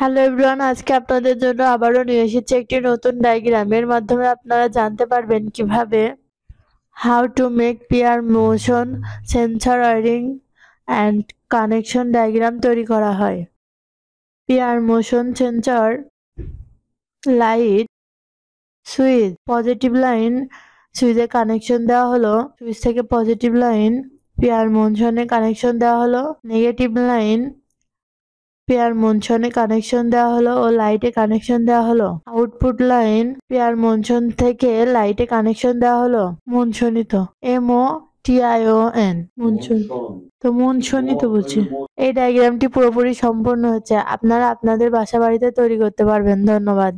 hello everyone আজকে আপনাদের জন্য আবারও নিয়ে এসেছি একটি নতুন ডায়াগ্রাম এর মাধ্যমে আপনারা জানতে পারবেন কিভাবে how to make PIR motion sensor wiring and connection diagram তৈরি করা হয় PIR motion sensor light switch positive line সুইচে কানেকশন দেওয়া হলো সুইচ থেকে পজিটিভ লাইন পিয়ার মোশনে কানেকশন দেওয়া হলো নেগেটিভ লাইন পেয়ার মঞ্চনে কানেকশন দেওয়া হলো ও লাইটে কানেকশন দেওয়া হলো আউটপুট লাইন পেয়ার মঞ্চন থেকে লাইটে কানেকশন দেওয়া হলো মঞ্চনিত এম ও টিআইওএন মুনসুন তো মুনসুনই তো বলছি এই ডায়াগ্রামটি পুরোপুরি সম্পূর্ণ হচ্ছে আপনারা আপনাদের বাসা বাড়িতে তৈরি করতে পারবেন ধন্যবাদ